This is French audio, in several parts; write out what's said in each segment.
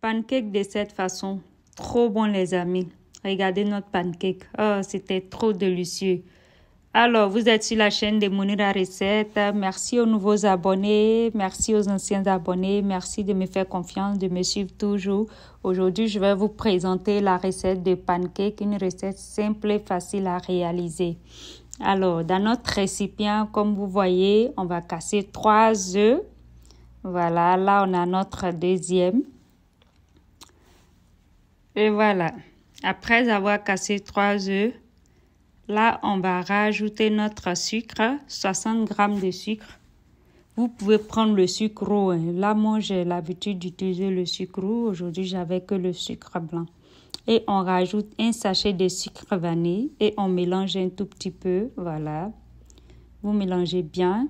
Pancake de cette façon. Trop bon, les amis. Regardez notre pancake. Oh, c'était trop délicieux. Alors, vous êtes sur la chaîne de la Recette. Merci aux nouveaux abonnés, merci aux anciens abonnés, merci de me faire confiance, de me suivre toujours. Aujourd'hui, je vais vous présenter la recette de pancake, une recette simple et facile à réaliser. Alors, dans notre récipient, comme vous voyez, on va casser trois œufs. Voilà, là on a notre deuxième. Et voilà, après avoir cassé trois œufs, là on va rajouter notre sucre, 60 g de sucre. Vous pouvez prendre le sucre roux. Hein. Là, moi, j'ai l'habitude d'utiliser le sucre roux. Aujourd'hui, j'avais que le sucre blanc. Et on rajoute un sachet de sucre vanille et on mélange un tout petit peu. Voilà. Vous mélangez bien.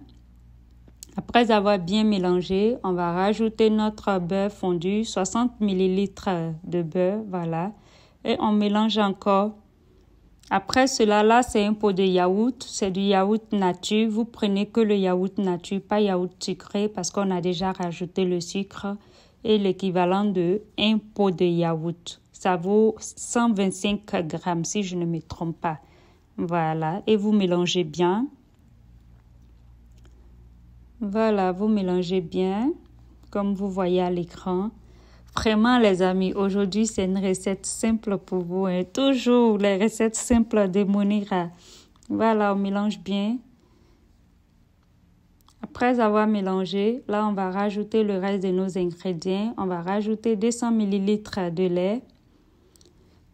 Après avoir bien mélangé, on va rajouter notre beurre fondu, 60 ml de beurre, voilà, et on mélange encore. Après cela, là, c'est un pot de yaourt, c'est du yaourt nature. Vous prenez que le yaourt nature, pas yaourt sucré, parce qu'on a déjà rajouté le sucre et l'équivalent de un pot de yaourt. Ça vaut 125 grammes, si je ne me trompe pas. Voilà, et vous mélangez bien. Voilà, vous mélangez bien, comme vous voyez à l'écran. Vraiment, les amis, aujourd'hui, c'est une recette simple pour vous. Hein. Toujours les recettes simples de Monira. Voilà, on mélange bien. Après avoir mélangé, là, on va rajouter le reste de nos ingrédients. On va rajouter 200 ml de lait.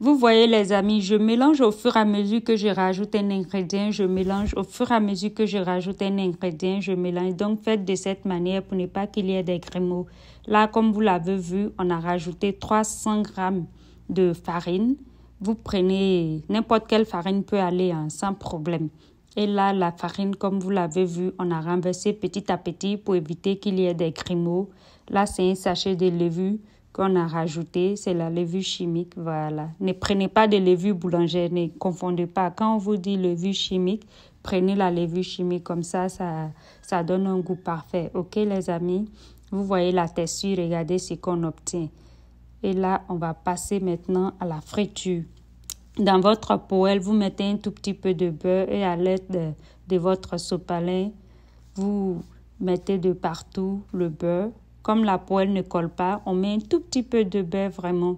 Vous voyez les amis, je mélange au fur et à mesure que je rajoute un ingrédient, je mélange au fur et à mesure que je rajoute un ingrédient, je mélange. Donc faites de cette manière pour ne pas qu'il y ait des grumeaux. Là, comme vous l'avez vu, on a rajouté 300 grammes de farine. Vous prenez n'importe quelle farine peut aller hein, sans problème. Et là, la farine, comme vous l'avez vu, on a renversé petit à petit pour éviter qu'il y ait des grumeaux. Là, c'est un sachet de levure qu'on a rajouté, c'est la levure chimique. Voilà. Ne prenez pas de levure boulangère, ne confondez pas. Quand on vous dit levure chimique, prenez la levure chimique comme ça, ça, ça donne un goût parfait. Ok les amis, vous voyez la texture, regardez ce qu'on obtient. Et là, on va passer maintenant à la friture. Dans votre poêle, vous mettez un tout petit peu de beurre et à l'aide de, de votre sopalin, vous mettez de partout le beurre comme la poêle ne colle pas, on met un tout petit peu de beurre vraiment.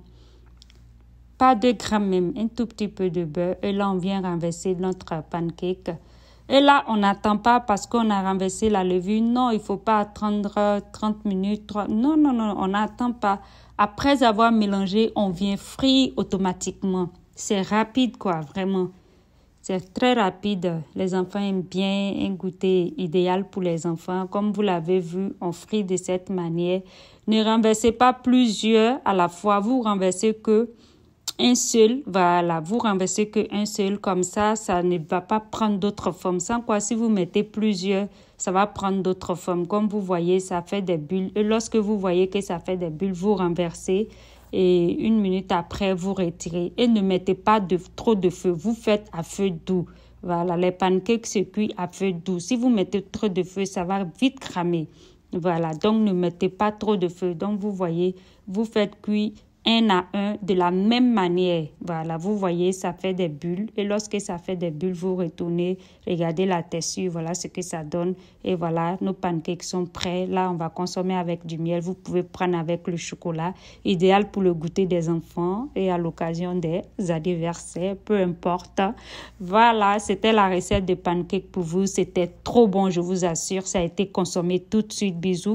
Pas de grammes même, un tout petit peu de beurre. Et là, on vient renverser notre pancake. Et là, on n'attend pas parce qu'on a renversé la levure. Non, il faut pas attendre 30 euh, minutes. Non, non, non, on n'attend pas. Après avoir mélangé, on vient frire automatiquement. C'est rapide, quoi, vraiment. C'est très rapide. Les enfants aiment bien un goûter idéal pour les enfants. Comme vous l'avez vu, on frit de cette manière. Ne renversez pas plusieurs à la fois. Vous renversez que un seul, voilà, vous renversez que un seul, comme ça, ça ne va pas prendre d'autres formes. Sans quoi, si vous mettez plusieurs, ça va prendre d'autres formes. Comme vous voyez, ça fait des bulles. Et lorsque vous voyez que ça fait des bulles, vous renversez et une minute après, vous retirez et ne mettez pas de, trop de feu. Vous faites à feu doux. Voilà, les pancakes se cuisent à feu doux. Si vous mettez trop de feu, ça va vite cramer. Voilà, donc ne mettez pas trop de feu. Donc vous voyez, vous faites cuire un à un de la même manière. Voilà, vous voyez, ça fait des bulles. Et lorsque ça fait des bulles, vous retournez, regardez la texture, voilà ce que ça donne. Et voilà, nos pancakes sont prêts. Là, on va consommer avec du miel. Vous pouvez prendre avec le chocolat. Idéal pour le goûter des enfants et à l'occasion des anniversaires, peu importe. Voilà, c'était la recette de pancakes pour vous. C'était trop bon, je vous assure. Ça a été consommé tout de suite. Bisous.